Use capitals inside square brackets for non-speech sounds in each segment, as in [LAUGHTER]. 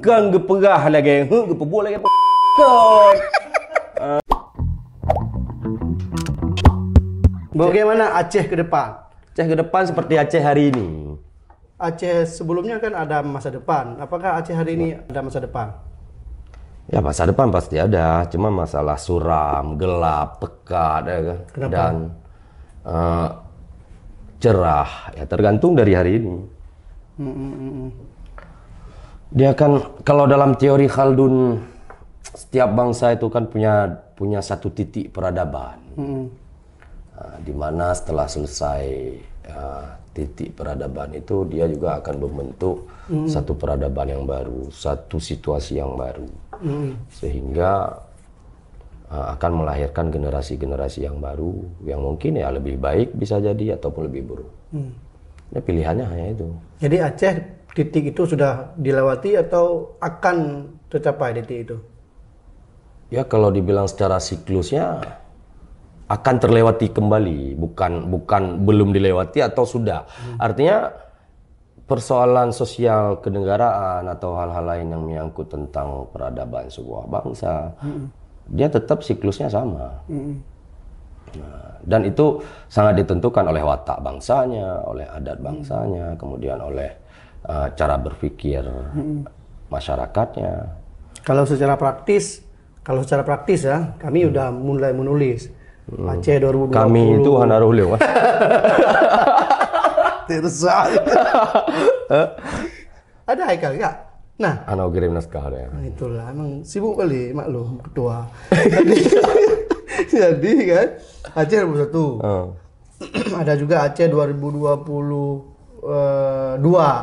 Kan geperah lagi. huk gepebuk lagi. apa? [LAUGHS] Uh. Bagaimana Aceh ke depan? Aceh ke depan seperti Aceh hari ini. Aceh sebelumnya kan ada masa depan. Apakah Aceh hari ini ya. ada masa depan? Ya masa depan pasti ada, cuma masalah suram, gelap, pekat, kan? Kenapa? dan uh, cerah. Ya tergantung dari hari ini dia kan kalau dalam teori Khaldun setiap bangsa itu kan punya punya satu titik peradaban hmm. uh, di mana setelah selesai uh, titik peradaban itu dia juga akan membentuk hmm. satu peradaban yang baru satu situasi yang baru hmm. sehingga ah, akan melahirkan generasi-generasi yang baru yang mungkin ya lebih baik bisa jadi ataupun lebih buruk. Hmm ya pilihannya hanya itu. Jadi Aceh titik itu sudah dilewati atau akan tercapai titik itu? Ya kalau dibilang secara siklusnya akan terlewati kembali, bukan bukan belum dilewati atau sudah. Hmm. Artinya persoalan sosial kenegaraan atau hal-hal lain yang menyangkut tentang peradaban sebuah bangsa, hmm. dia tetap siklusnya sama. Hmm Ya, dan itu sangat ditentukan oleh watak bangsanya, oleh adat hmm. bangsanya, kemudian oleh uh, cara berpikir hmm. masyarakatnya. Kalau secara praktis, kalau secara praktis ya, kami hmm. udah mulai menulis. Hmm. Aceh 2020. Kami itu Hana Lewa. [LAUGHS] Tirsa. [LAUGHS] Ada Haikal enggak? Nah. Anak kirim naskah ya. Nah, itulah emang sibuk kali maklum ketua. [LAUGHS] [LAUGHS] jadi kan Aceh 2001 oh. [CLEARS THROAT] ada juga Aceh 2022 uh, eh,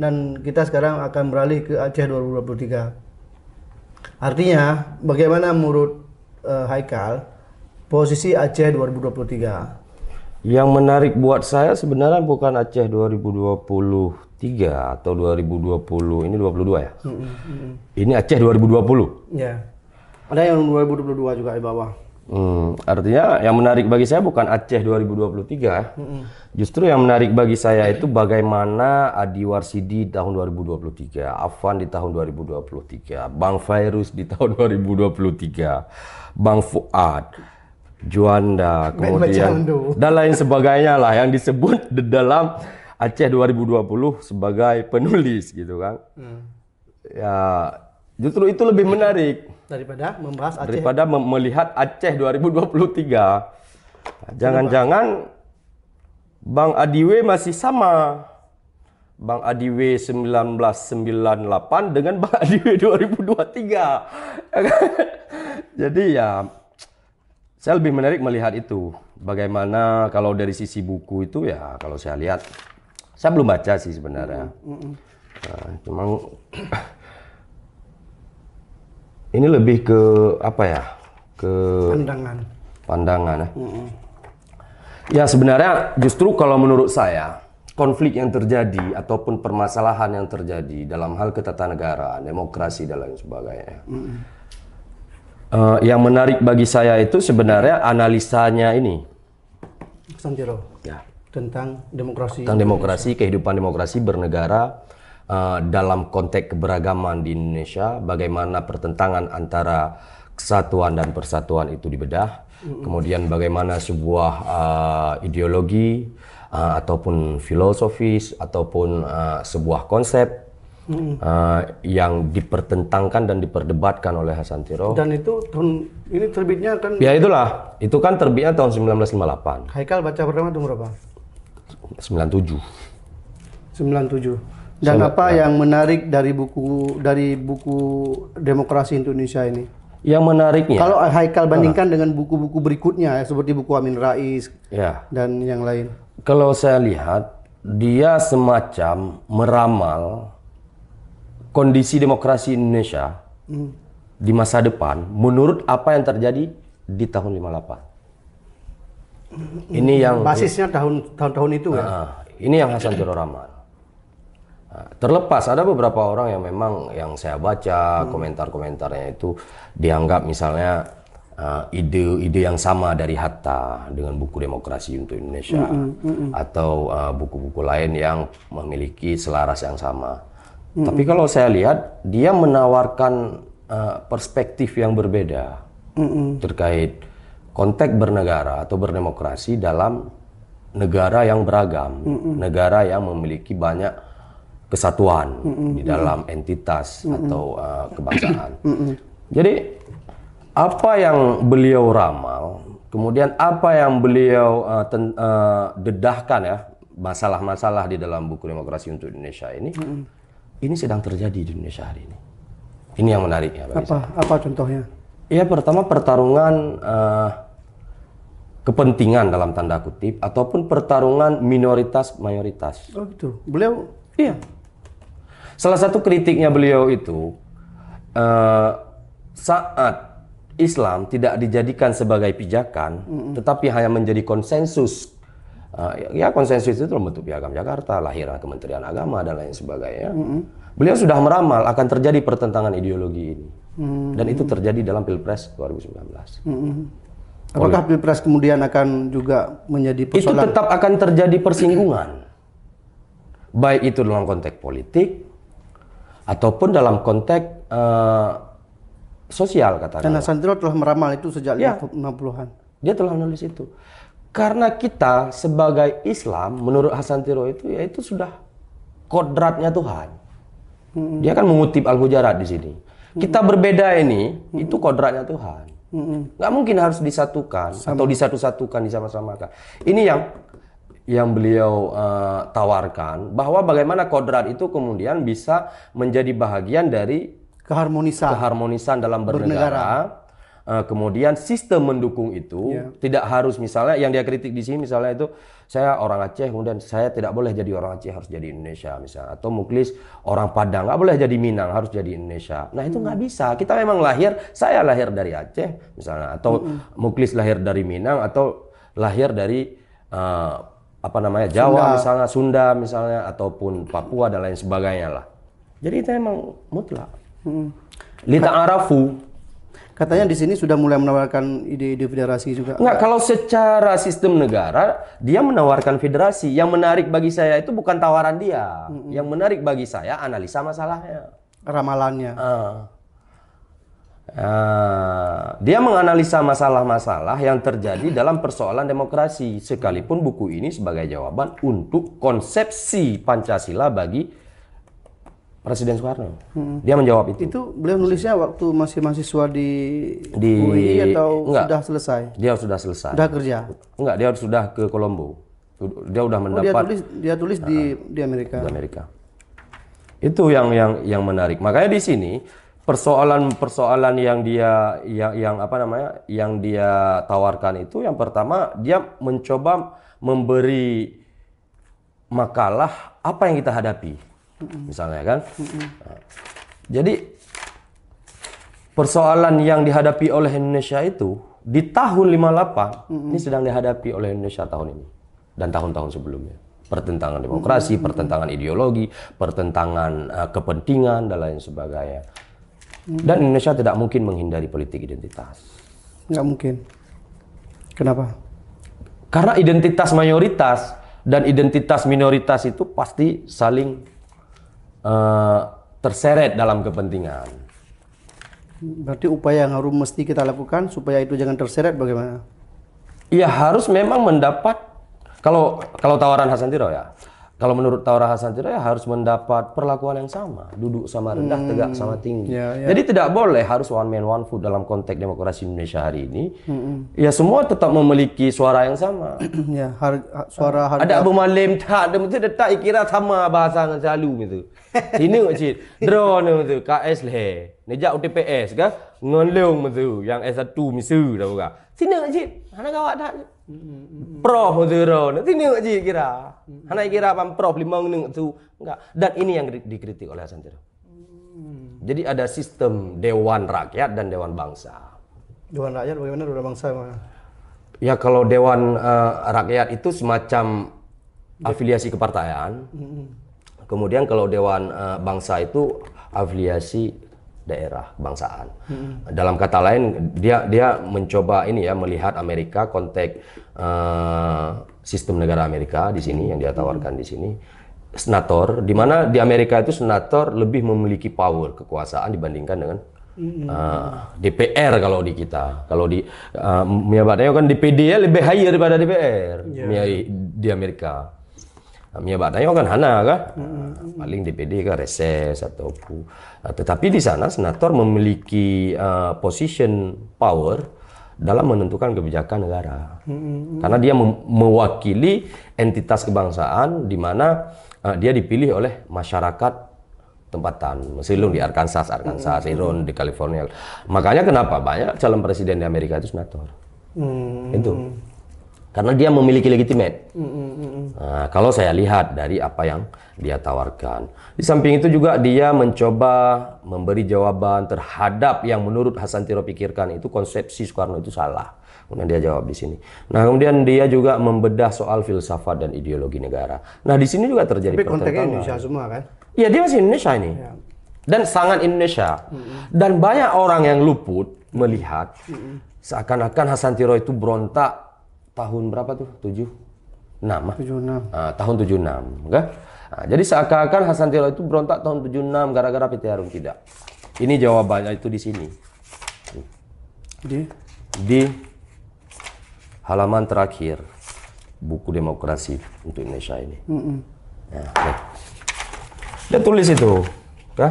dan kita sekarang akan beralih ke Aceh 2023 artinya bagaimana menurut uh, Haikal posisi Aceh 2023 yang menarik buat saya sebenarnya bukan Aceh puluh tiga atau 2020 ini 22 ya. Mm -hmm. Ini Aceh 2020. Ya. Ada yang 2022 juga di bawah. Hmm, artinya yang menarik bagi saya bukan Aceh 2023. Justru yang menarik bagi saya itu bagaimana Adi Warsidi tahun 2023, Afan di tahun 2023, Bang Virus di tahun 2023, Bang Fuad, Juanda, kemudian dan lain sebagainya lah yang disebut di dalam Aceh 2020 sebagai penulis gitu kan. Hmm. Ya Justru itu lebih menarik daripada membahas Aceh. Daripada mem melihat Aceh 2023. Jangan-jangan Bang Adiwe masih sama. Bang Adiwe 1998 dengan Bang Adiwe 2023. [LAUGHS] [LAUGHS] Jadi ya saya lebih menarik melihat itu. Bagaimana kalau dari sisi buku itu ya kalau saya lihat saya belum baca sih sebenarnya. Mm -mm. Nah, cuma ini lebih ke apa ya? Ke pandangan. Pandangan. Ya, mm -mm. ya sebenarnya justru kalau menurut saya konflik yang terjadi ataupun permasalahan yang terjadi dalam hal ketatanegaraan, demokrasi dan lain sebagainya. Mm -mm. uh, yang menarik bagi saya itu sebenarnya analisanya ini. Sanjero Ya. Tentang demokrasi. Tentang demokrasi, kehidupan demokrasi bernegara uh, dalam konteks keberagaman di Indonesia, bagaimana pertentangan antara kesatuan dan persatuan itu dibedah, kemudian bagaimana sebuah uh, ideologi uh, ataupun filosofis ataupun uh, sebuah konsep mm-hmm. uh, yang dipertentangkan dan diperdebatkan oleh Hasan Tiro. Dan itu tahun ini terbitnya kan? Ya itulah, itu kan terbitnya tahun 1958. Haikal baca pertama tahun berapa? 97. 97. Dan Sangat apa yang menarik dari buku dari buku Demokrasi Indonesia ini? Yang menariknya. Kalau Haikal bandingkan uh, dengan buku-buku berikutnya ya, seperti buku Amin Rais ya. dan yang lain. Kalau saya lihat dia semacam meramal kondisi demokrasi Indonesia hmm. di masa depan menurut apa yang terjadi di tahun 58. Hmm. Ini yang basisnya tahun tahun itu uh, ya. Ah, ini yang Hasan ramal. Ah, terlepas ada beberapa orang yang memang yang saya baca hmm. komentar-komentarnya itu dianggap misalnya ah, ide-ide uh, yang sama dari Hatta dengan buku Demokrasi untuk Indonesia hmm, mm hmm. atau ah, buku-buku uh, lain yang memiliki selaras yang sama. Hmm. Tapi kalau saya lihat dia menawarkan uh, perspektif yang berbeda hmm. terkait konteks bernegara atau berdemokrasi dalam negara yang beragam, hmm. negara yang memiliki banyak kesatuan mm -hmm. di dalam entitas mm -hmm. atau uh, kebangsaan. Mm -hmm. Jadi apa yang beliau ramal, kemudian apa yang beliau uh, ten, uh, dedahkan ya masalah-masalah di dalam buku demokrasi untuk Indonesia ini, mm-hmm. ini sedang terjadi di Indonesia hari ini. Ini yang menarik ya. apa apa contohnya? Ya pertama pertarungan uh, kepentingan dalam tanda kutip ataupun pertarungan minoritas mayoritas. Oh gitu. Beliau iya Salah satu kritiknya beliau itu uh, saat Islam tidak dijadikan sebagai pijakan, mm -hmm. tetapi hanya menjadi konsensus. Uh, ya konsensus itu termasuk piagam Jakarta, lahirnya Kementerian Agama dan lain sebagainya. Mm -hmm. Beliau sudah meramal akan terjadi pertentangan ideologi ini, mm -hmm. dan itu terjadi dalam Pilpres 2019. Mm -hmm. Apakah Oleh. Pilpres kemudian akan juga menjadi persoalan? Itu tetap akan terjadi persinggungan. Baik itu dalam konteks politik, ataupun dalam konteks uh, sosial katakanlah. Dan Hasan Tiro telah meramal itu sejak ya, 60 an Dia telah menulis itu. Karena kita sebagai Islam menurut Hasan Tiro itu yaitu sudah kodratnya Tuhan. Hmm. Dia kan mengutip Al-Hujarat di sini. Kita berbeda ini, hmm. itu kodratnya Tuhan. Gak mungkin harus disatukan Sama. atau disatu-satukan, sama-sama samakan Ini yang yang beliau uh, tawarkan bahwa bagaimana kodrat itu kemudian bisa menjadi bahagian dari keharmonisan keharmonisan dalam bernegara, bernegara. Uh, kemudian sistem mendukung itu yeah. tidak harus misalnya yang dia kritik di sini misalnya itu saya orang Aceh kemudian saya tidak boleh jadi orang Aceh harus jadi Indonesia misalnya atau muklis orang Padang nggak boleh jadi Minang harus jadi Indonesia nah itu nggak hmm. bisa kita memang lahir saya lahir dari Aceh misalnya atau hmm. muklis lahir dari Minang atau lahir dari uh, apa namanya Jawa Sunda. misalnya Sunda misalnya ataupun Papua dan lain sebagainya lah. Jadi itu emang mutlak. Hmm. Lita nah, Arafu katanya di sini sudah mulai menawarkan ide-ide federasi juga. Enggak, kalau secara sistem negara dia menawarkan federasi. Yang menarik bagi saya itu bukan tawaran dia. Hmm. hmm. Yang menarik bagi saya analisa masalahnya. Ramalannya. Uh. Ah, dia menganalisa masalah-masalah yang terjadi dalam persoalan demokrasi, sekalipun buku ini sebagai jawaban untuk konsepsi Pancasila bagi Presiden Soekarno. Hmm. Dia menjawab itu. Itu beliau nulisnya waktu masih mahasiswa di, di UI atau enggak, sudah selesai? Dia sudah selesai. Sudah kerja? Enggak, dia sudah ke Kolombo. Dia sudah mendapat. Oh, dia tulis, dia tulis uh, di ah, di Amerika. Di Amerika. Itu yang yang yang menarik. Makanya di sini persoalan-persoalan yang dia yang yang apa namanya yang dia tawarkan itu yang pertama dia mencoba memberi makalah apa yang kita hadapi misalnya kan nah, jadi persoalan yang dihadapi oleh Indonesia itu di tahun 58 mm-hmm. ini sedang dihadapi oleh Indonesia tahun ini dan tahun-tahun sebelumnya pertentangan demokrasi mm-hmm. pertentangan ideologi pertentangan uh, kepentingan dan lain sebagainya Hmm. Dan Indonesia tidak mungkin menghindari politik identitas. Nggak mungkin. Kenapa? Karena identitas mayoritas dan identitas minoritas itu pasti saling uh, terseret dalam kepentingan. Berarti upaya yang harus mesti kita lakukan supaya itu jangan terseret bagaimana? Ya harus memang mendapat kalau kalau tawaran Hasan Tiro ya Kalau menurut Taurah Hasan tidak ya harus mendapat perlakuan yang sama, duduk sama rendah, hmm. tegak sama tinggi. Ya, ya. Jadi tidak boleh harus one man one food dalam konteks demokrasi Indonesia hari ini. Hmm. Ya semua tetap memiliki suara yang sama. [CLEARS THROAT] ya, har suara harga. Ada Abu Malim tak, ada mesti tak ikira sama bahasa dengan selalu gitu. Ini macam [LAUGHS] drone itu, KS leh, neja UTPS kan, ngelung itu yang S1 misu dah buka. Sini macam, mana kawat tak? Pro huduro. Oh, Nanti ni aja kira. Hanya kira apa Prof lima ning itu enggak. Dan ini yang dikritik oleh Hasan Tiro. Mm. Jadi ada sistem dewan rakyat dan dewan bangsa. Dewan rakyat bagaimana dewan bangsa? Mana? Ya kalau dewan eh, rakyat itu semacam afiliasi kepartaian. Kemudian kalau dewan eh, bangsa itu afiliasi daerah bangsaan. Hmm. Dalam kata lain, dia dia mencoba ini ya melihat Amerika konteks uh, sistem negara Amerika di sini yang dia hmm. tawarkan hmm. di sini senator, di mana di Amerika itu senator lebih memiliki power kekuasaan dibandingkan dengan uh, hmm. eh, DPR kalau di kita, kalau di uh, Mia kan DPD lebih higher daripada DPR yeah. di Amerika. Mia bertanya kan Hana kan hmm. paling DPD kan reses atau apa. Ah, tetapi di sana senator memiliki uh, position power dalam menentukan kebijakan negara hmm. karena dia mewakili entitas kebangsaan di mana uh, dia dipilih oleh masyarakat tempatan, Silung di Arkansas, Arkansas, Iron di California. Makanya kenapa banyak calon presiden di Amerika itu senator. Hmm. Itu karena dia memiliki legitimate. Mm, mm, mm, nah, kalau saya lihat dari apa yang dia tawarkan, di samping itu juga dia mencoba memberi jawaban terhadap yang menurut Hasan Tiro pikirkan itu konsepsi Soekarno itu salah. Kemudian dia jawab di sini. Nah, kemudian dia juga membedah soal filsafat dan ideologi negara. Nah, di sini juga terjadi Tapi konteksnya Indonesia semua kan? Iya, dia masih Indonesia ini. Ya. Dan sangat Indonesia. Mm -hmm. Dan banyak orang yang luput melihat mm -hmm. seakan-akan Hasan Tiro itu berontak tahun berapa tuh? 7 6 ah? 76. Nah, tahun 76, Okay? Nah, jadi seakan-akan Hasan Tiro itu berontak tahun 76 gara-gara PT Harun tidak. Ini jawabannya itu di sini. Di di halaman terakhir buku demokrasi untuk Indonesia ini. Mm -mm. Nah, okay. dia tulis itu, Okay? Ya.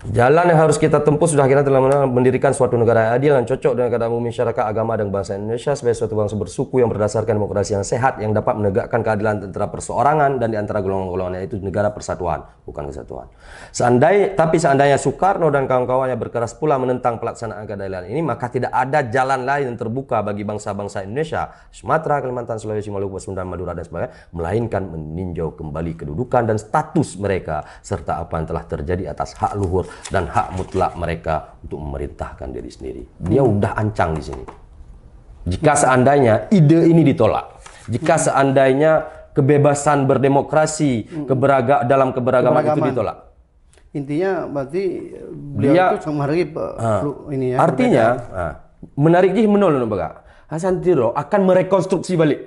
Jalan yang harus kita tempuh sudah akhirnya telah mendirikan suatu negara yang adil dan cocok dengan keadaan masyarakat, agama, dan bangsa Indonesia sebagai suatu bangsa bersuku yang berdasarkan demokrasi yang sehat yang dapat menegakkan keadilan antara perseorangan dan di antara golongan-golongan yaitu negara persatuan, bukan kesatuan. Seandai, tapi seandainya Soekarno dan kawan-kawannya berkeras pula menentang pelaksanaan keadilan ini, maka tidak ada jalan lain yang terbuka bagi bangsa-bangsa Indonesia, Sumatera, Kalimantan, Sulawesi, Maluku, Sumedang, Madura, dan sebagainya, melainkan meninjau kembali kedudukan dan status mereka, serta apa yang telah terjadi atas hak luhur dan hak mutlak mereka untuk memerintahkan diri sendiri. Dia udah ancang di sini. Jika seandainya ide ini ditolak, jika seandainya kebebasan berdemokrasi keberaga dalam keberagaman, keberagaman. itu ditolak. Intinya berarti beliau Dia, itu menghargai uh, ah. ini ya. Artinya, uh, menarik jih menolong Baga. Hasan Tiro akan merekonstruksi balik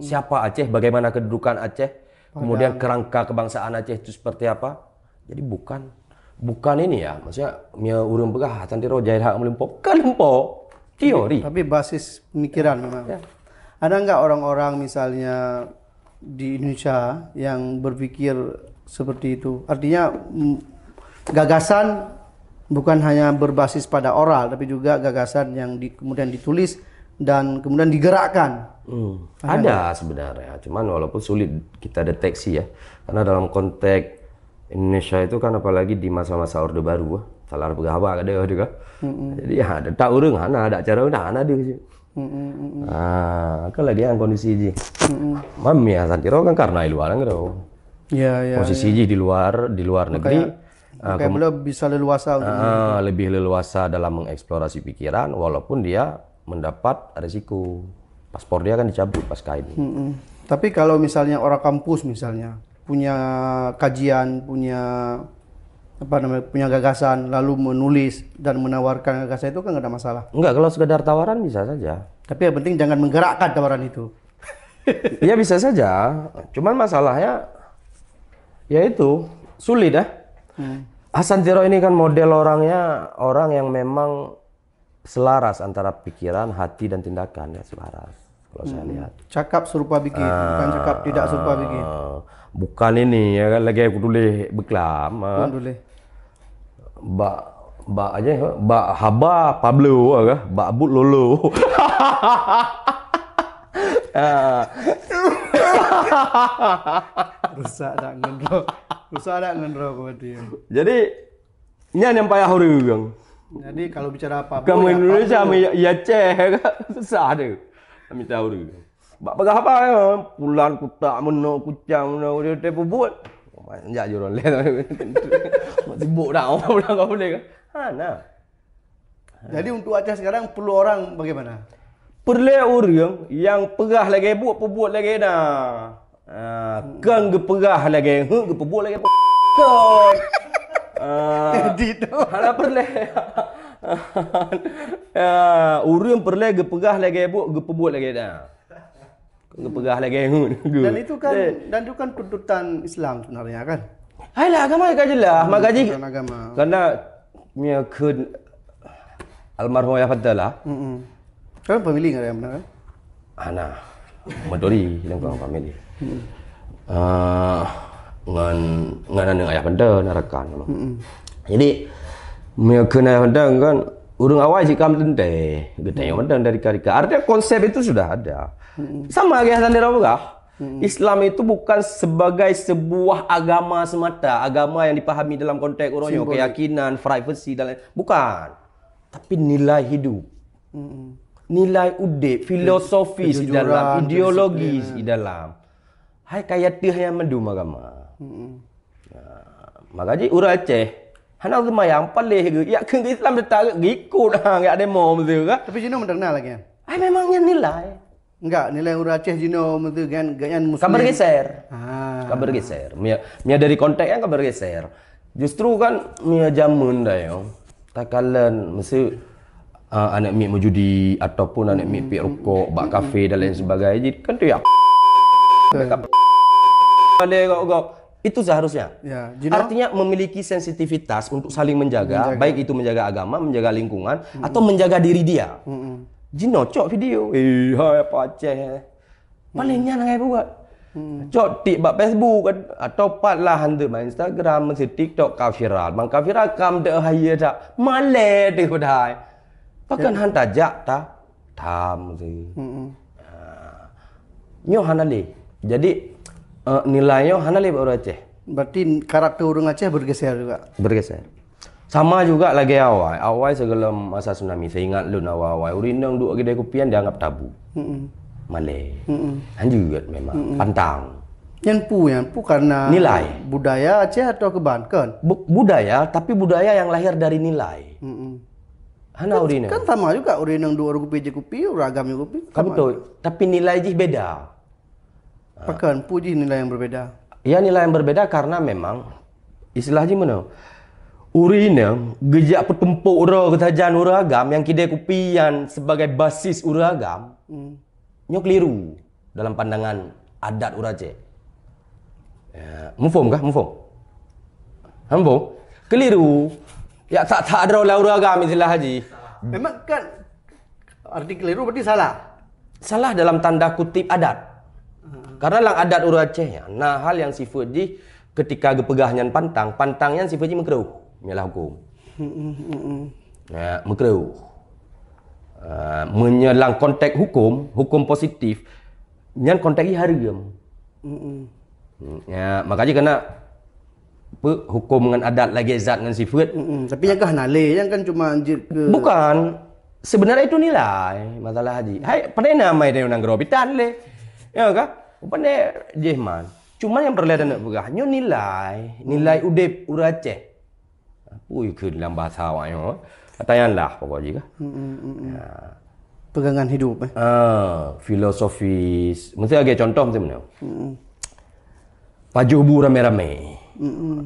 siapa Aceh, bagaimana kedudukan Aceh, kemudian kerangka kebangsaan Aceh itu seperti apa. Jadi bukan bukan ini ya maksudnya mia urung begah tanti ro jahil hak melimpo kan teori tapi, basis pemikiran ya. memang ya. ada nggak orang-orang misalnya di Indonesia yang berpikir seperti itu artinya gagasan bukan hanya berbasis pada oral tapi juga gagasan yang di, kemudian ditulis dan kemudian digerakkan. Hmm. Ada, ada sebenarnya, cuman walaupun sulit kita deteksi ya, karena dalam konteks Indonesia itu kan apalagi di masa-masa Orde Baru, ah. salah pegawai kan ada ya juga. Jadi ya ada tak urung, ada ada cara udah ada di. sini. Ah, kalau dia kondisi ini, mami ya santiro kan karena di luar kan Ya, ya, posisi ya. di luar di luar makanya, negeri ah, makanya uh, bisa leluasa uh, lebih leluasa dalam mengeksplorasi pikiran walaupun dia mendapat resiko paspor dia kan dicabut pas ini. Tapi kalau misalnya orang kampus misalnya punya kajian, punya apa namanya punya gagasan lalu menulis dan menawarkan gagasan itu kan nggak ada masalah Enggak, kalau sekedar tawaran bisa saja tapi yang penting jangan menggerakkan tawaran itu Iya [LAUGHS] bisa saja cuman masalahnya ya itu sulit ya hmm. Hasan Tiro ini kan model orangnya orang yang memang selaras antara pikiran hati dan tindakan ya selaras kalau hmm. saya lihat. Cakap serupa bikin, aa, bukan cakap tidak serupa ah, bikin. Bukan ini, ya kan lagi aku tulis berkelam. Ha. Tulis. bak bak aja eh? bak haba Pablo agak, ah, bak but lolo. [LAUGHS] Rusak dak ngendro. Rusak dak ngendro kau tadi. Ya. Jadi ni yang payah huru orang. Jadi kalau bicara apa? Kamu ya, Indonesia, ya, ya ceh, ya, susah deh. Ambil tawar ke. Bak pegah apa ya? Pulan kutak mena kucang mena dia tepu buat. Sejak je orang leh. [LAUGHS] Mak sibuk dah. Orang pula kau boleh ke? Kan? Ha, nah. Jadi untuk acara sekarang perlu orang bagaimana? Perlu orang yang perah lagi buat pebuat lagi dah. Ha, ke perah lagi, [LAUGHS] ha, ke pebuat lagi. [LAUGHS] Kau. Ah, dito. Hala perlu. [LAUGHS] ya, urim perle gepegah lagi ebok gepebut lagi dah. Gepegah lagi ngun. Dan itu kan eh. dan itu kan tuntutan Islam sebenarnya kan. Hailah agama yang kaji lah. Hmm, Mak kaji. Agama. Karena mia kun almarhum ayah fadalah. lah. Hmm, -hmm. Kan pemilih kan yang benar. Ana Madori yang kau pemilih. Mm -hmm. Ah, ngan ngan ada ayah benda narakan. Mm hmm. Jadi naik hendang kan urung awal sih kam tente, gitu ya. Hendang dari karika. Artinya konsep itu sudah ada. Sama kayak sandera buka. Islam itu bukan sebagai sebuah agama semata, agama yang dipahami dalam konteks urungnya keyakinan, privacy dan lain. Bukan. Tapi nilai hidup. Nilai udik, filosofis di dalam, ideologis di iya. dalam. Hai kayak tih yang mendum agama. Nah, makanya urang Aceh Hana yang paleh ke. Ya ke Islam dia tak ikut ha ke ada mau mesti ke. Tapi Cina mun terkenal lagi. Ai kan? ah, memangnya nilai. Enggak, nilai orang Aceh Cina mesti kan gayan muslim. Kabar geser. Ha. Kabar geser. Mia mia dari kontak yang kabar geser. Justru kan mia zaman dah yo. Takalan mesti uh, anak mi menjudi ataupun anak mi pi rokok, bak kafe dan lain sebagainya. Kan tu ya. Kan. Kan. Kan. Itu seharusnya. Ya, you know? Artinya memiliki sensitivitas untuk saling menjaga, menjaga, baik itu menjaga agama, menjaga lingkungan, mm-hmm. atau menjaga diri dia. Mm-hmm. Jino cok video, iya paceh. Palingnya mm-hmm. buat. Hmm. Cok tik bak Facebook kan. atau atau lah hantar main Instagram mesti TikTok kafiral Bang kafirat kam de haya tak. Male de padai. Pakan yeah. ta. Tam si. Hmm. Nyo Jadi uh, nilainya hanali orang Aceh. Berarti karakter orang Aceh bergeser juga. Bergeser. Sama juga lagi awal. Awal segala masa tsunami. Saya ingat lu awal awal. yang dua kedai kopian dianggap tabu. Mm-mm. Malay. Mm-mm. Kan memang. Mm-mm. Pantang. Yang pu yang pu karena nilai budaya Aceh atau kebankan. Bu- budaya tapi budaya yang lahir dari nilai. Mm-mm. Hana kan, Kan sama juga yang dua orang kopi je kopi, ragam je Kamu tahu, tapi nilai jih beda. Pakan puji nilai yang berbeza? Ya nilai yang berbeza karena memang istilahnya mana? Urina gejak pertempuk ura ketajan ura agam yang kita kupian sebagai basis ura agam hmm. nyok keliru dalam pandangan adat ura cek. Ya, mufum kah? Mufum? Ha, mufum? Keliru. Ya tak tak ada lah ura agam istilah haji. Memang kan arti keliru berarti salah. Salah dalam tanda kutip adat. Karena lang adat uracehnya. Nah hal yang sifat di ketika gepegahnya pantang, pantangnya sifatnya mengkeruh. Mialah hukum. ya mengkeruh. Eh, menyelang konteks hukum, hukum positif, nyan konteks hari harium hmm, Ya, makanya kena hukum dengan adat lagi zat dengan sifat. Tapi yang kan nale, yang kan cuma anjir ke Bukan. Sebenarnya itu nilai masalah haji. Hai, pernah nama dia orang gerobitan le Ya kan? Pandai jeman. Cuma yang perlu ada nak pegah. Nyo nilai. Nilai udip urace. Aceh. Ui ke dalam bahasa awak. Ya. Oh? Tayanlah pokok juga. Mm, mm, mm, ya. Pegangan hidup. Eh? Ah, filosofis. Mesti agak contoh macam mana. Pajuh bu rame-rame.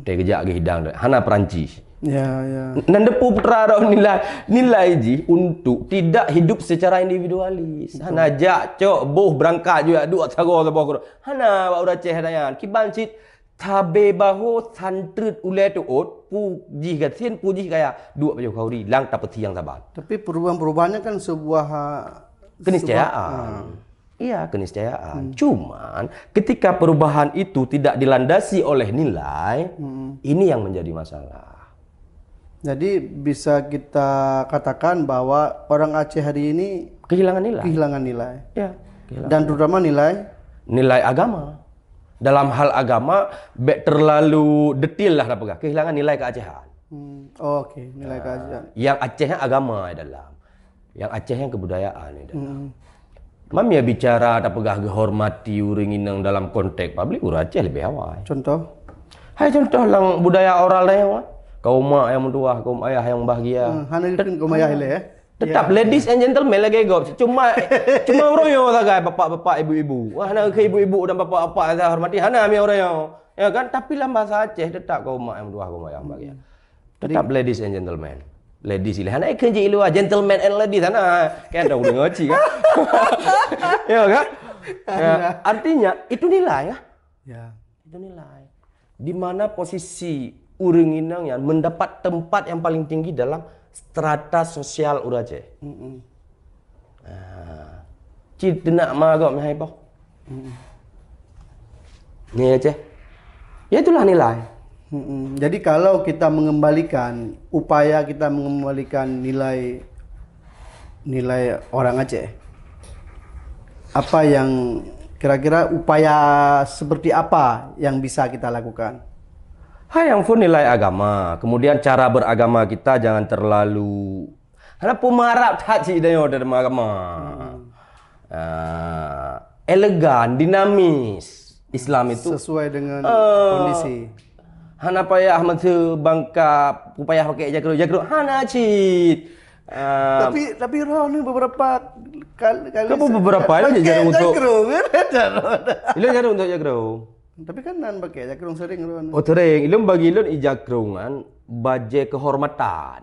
Dia kejap lagi hidang. Hana Perancis. Ya, ya. Nende putra nilai nilai ji untuk tidak hidup secara individualis. Betul. Hana jak cok boh berangkat juga dua tago sebab aku. Hana ba ura ceh dayan kiban cit tabe baho santrut ule tu ot puji pu puji kaya dua baju kauri lang tak peti yang sabar. Tapi perubahan-perubahannya kan sebuah keniscayaan. Ah. Iya, keniscayaan. Hmm. Cuman ketika perubahan itu tidak dilandasi oleh nilai, hmm. ini yang menjadi masalah. Jadi bisa kita katakan bahwa orang Aceh hari ini kehilangan nilai. Kehilangan nilai. Ya. Kehilangan Dan terutama nilai nilai agama. Dalam hal agama terlalu detil lah apa kehilangan nilai keacehan. Hmm. Oh, Oke, okay. nilai ah, keacehan. Uh, yang Acehnya agama dalam. Yang Aceh yang kebudayaan dalam. Hmm. Mam ya bicara ada pegah hormati uring yang dalam konteks publik uraceh lebih awal. Contoh? Hai contoh lang budaya oral yang kaum mak yang tua, kaum ayah yang bahagia. Hmm, hana itu kaum ayah ile eh? ya. Tetap yeah. ladies and gentlemen lagi gop. Cuma [LAUGHS] cuma orang yang sagai bapak-bapak ibu-ibu. Wah nak ke ibu-ibu dan bapak-bapak saya hormati hana mi orang yang. Ya kan tapi lah bahasa Aceh tetap kaum mak yang tua, kaum ayah yang bahagia. Tetap ladies and gentlemen ladies hana anak eh, kerja iluah, gentleman and ladies sana kayak ada udah ngoci kan [LAUGHS] ya kan ya, artinya itu nilai ya ya itu nilai di mana posisi Uring Inangan mendapat tempat yang paling tinggi dalam strata sosial Uraje. Mm nak Ah. Citna magok mehai boh. Ya aja. Ya itulah nilai. Jadi kalau kita mengembalikan upaya kita mengembalikan nilai nilai orang Aceh apa yang kira-kira upaya seperti apa yang bisa kita lakukan? Hai yang pun nilai agama. Kemudian cara beragama kita jangan terlalu... Ada pemarap tak cik dia dalam agama. Uh, elegan, dinamis. Islam itu. Sesuai dengan uh, kondisi. Hana payah mata bangka upaya pakai jakro jakro hana cit. Ah, tapi tapi roh ni beberapa kali kali. Kamu beberapa kali jakro untuk. Ia kan [LAUGHS] untuk jakro. Tapi kan nan pakai aja sering ron. Oh sering. Ilum bagi ilun ija baje kehormatan.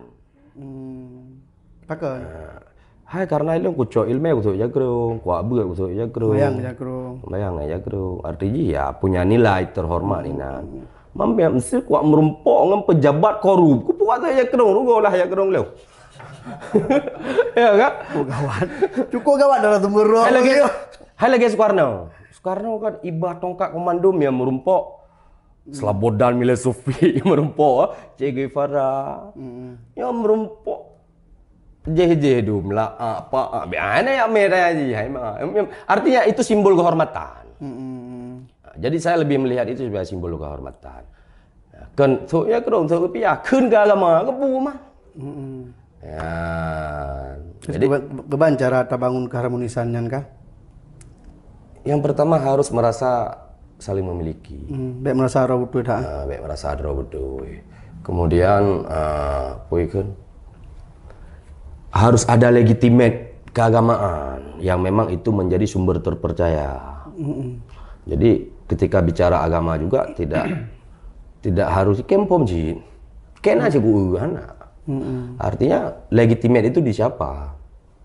Hmm. Pakai. Nah. Hai karena ilum kuco ilmu kuso ija kerung, kuak bue kuso ija kerung. Bayang ija Bayang ija kerung. Artinya ya punya nilai terhormat ini nan. Mam yang mesti kuak merumpok ngem pejabat korup. Ku puak tu kerong, kerung, rugo lah ija kerong leu. [LAUGHS] ya kak? Cukup gawat. Cukup gawat dalam tumbuh. Hai lagi. Hai lagi Sukarno. Soekarno kan ibah tongkat komando yang merumpok Selabodan Mila Sofi [LAUGHS] merumpok ah. Che Guevara hmm. yang merumpok jeh jeh dum lah ah, apa ambil ah. aneh ya merah aja artinya itu simbol kehormatan hmm. jadi saya lebih melihat itu sebagai simbol kehormatan kan tuh ya kerong tuh pia ya, kun galama kebu mah ya jadi keban cara tabangun keharmonisannya kah yang pertama harus merasa saling memiliki. Hmm, baik merasa robot duit baik merasa ada robot duit. Kemudian uh, kan harus ada legitimate keagamaan yang memang itu menjadi sumber terpercaya. Hmm. Jadi ketika bicara agama juga tidak [CLEARS THROAT] tidak harus kempom jin. Kena aja gue hmm. Artinya legitimate itu di siapa?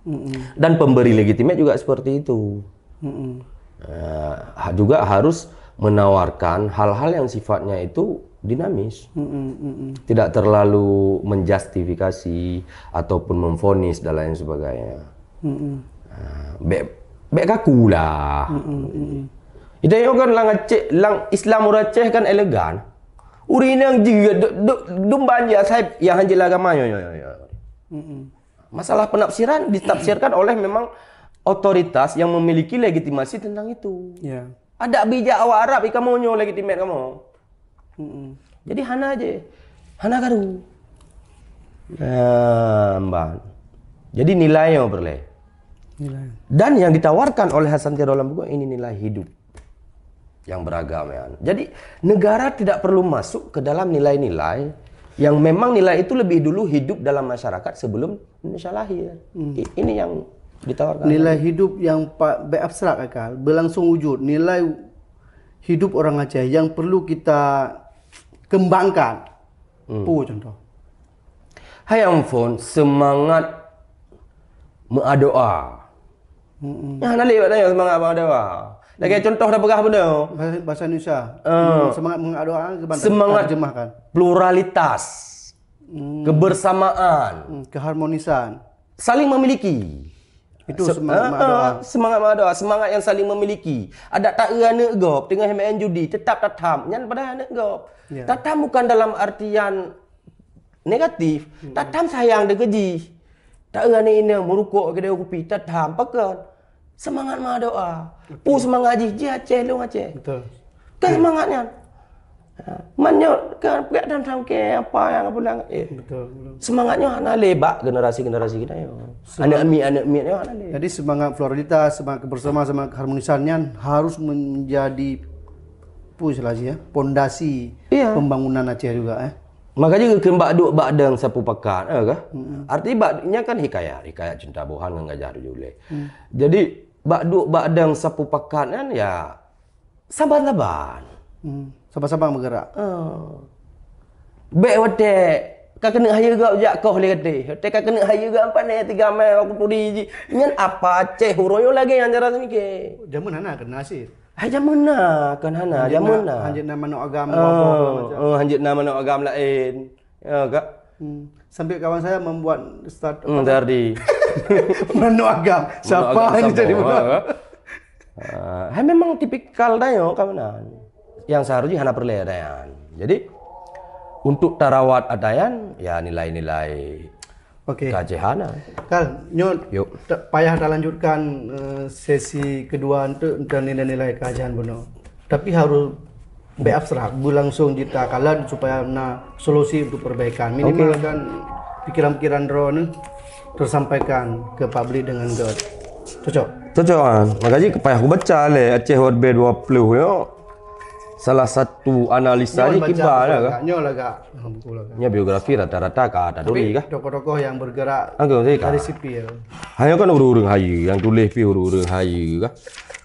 Hmm. Dan pemberi legitimate juga seperti itu. Hmm uh, juga harus menawarkan hal-hal yang sifatnya itu dinamis, mm mm, mm -mm. tidak terlalu menjustifikasi ataupun memfonis dan lain sebagainya. Mm -mm. Uh, bek kaku lah. Mm, itu yo kan lang aceh, lang Islam Aceh kan elegan. Urin yang juga dum banyak saya yang yo yo. Masalah penafsiran ditafsirkan oleh memang otoritas yang memiliki legitimasi tentang itu. Ya. Ada bijak awak Arab, ika mau nyolek legitimat, kamu. Mm-mm. Jadi Hana aja, Hana garu. Nah, mbak. Jadi nilainya berle. Nilai. Dan yang ditawarkan oleh Hasan Tirolam gue ini nilai hidup yang beragam ya. Jadi negara tidak perlu masuk ke dalam nilai-nilai yang memang nilai itu lebih dulu hidup dalam masyarakat sebelum Indonesia lahir. Hmm. Ini yang ditawarkan nilai kan? hidup yang pak abstrak akal berlangsung wujud nilai hidup orang Aceh yang perlu kita kembangkan hmm. pu oh, contoh hai ampun semangat mengadoa hmm. nah nanti tanya semangat mengadoa lagi hmm. contoh dah berah benda bahasa, bahasa Indonesia hmm. semangat mengadoa ah, semangat terjemahkan pluralitas hmm. kebersamaan hmm. keharmonisan saling memiliki Itu Sem- semangat uh, ah, doa. Ah, semangat mak Semangat yang saling memiliki. Ada tak anak gop dengan hemen judi. Tetap tatam. Yang pada anak gop. Yeah. Tatam bukan dalam artian negatif. Mm-hmm. Tatam sayang dia keji. Tak ada ini merukuk ke dia kupi. Tatam. Pakat. Semangat mak doa. Okay. Pu semangat jih. Jih Aceh. Lung Aceh. Betul. Kan semangatnya. Manyo kan pegak dalam sangke apa yang aku bilang. Eh, betul, betul. Semangatnya anak lebak generasi-generasi kita yo. Anak mi anak mi yo Jadi semangat Florida semangat kebersamaan, semangat harmonisannya harus menjadi push lah ya, pondasi iya. pembangunan Aceh juga eh. Makanya ke mbak duk badang sapu pekat eh, kah? Arti baknya kan hikayat, hikayat cinta bohan nggak mm. jadi jule. Jadi bak duk badang sapu pekat kan ya saban sabar mm. Sama-sama bergerak. Oh. Baik hotel. Kau kena haya gak ujak kau boleh kata. Hotel kau kena haya gak empat ni tiga mai aku tuli ji. apa ceh huroyo lagi yang jarak ni ke. Jamun ana kena sih. Ah, Hai kan jamun na kan ana jamun na. Hanjit nama nak agama apa Oh, oh hanjit nama nak agama lain. Ya kak. Hmm. Sampai kawan saya membuat start hmm, tadi. [LAUGHS] Menu agam. Siapa yang jadi menu? Ah, eh, memang tipikal dah yo kawanan yang seharusnya hana perlerayan. Ya, Jadi untuk tarawat adayan ya nilai-nilai Oke. Okay. Kajehana. Kal, nyon. Yuk. Payah dah lanjutkan uh, sesi kedua untuk nilai-nilai kajian benar. Tapi harus be abstrak, langsung kita kalian supaya na solusi untuk perbaikan. Minimal okay. pikiran-pikiran drone tersampaikan ke publik dengan God. Cocok. Cocok Makanya Makasih payah aku baca le Aceh Word B20 yo salah satu analisa ni kibar lah gak Nyolah kah? Nya biografi rata-rata ada dulu iya kah? Tokoh-tokoh yang bergerak Angka, saya, dari sipil. Ya. Hanya kan urung-urung hayu, yang tulis pi urung-urung hayu kah?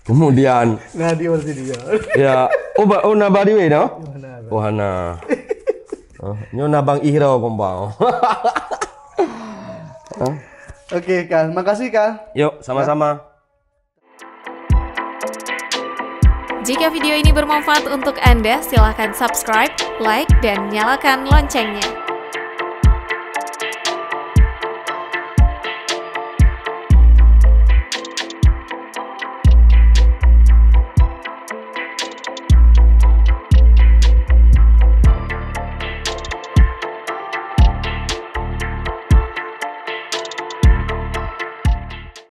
Kemudian Nah dia masih dia. [LAUGHS] Ya, oh ba, oh nabari weh no? Oh hana. Oh, nyona bang Ihra pembang. [LAUGHS] Oke, Kak. Makasih, Kak. Yuk, sama-sama. Ya. Jika video ini bermanfaat untuk Anda, silakan subscribe, like, dan nyalakan loncengnya.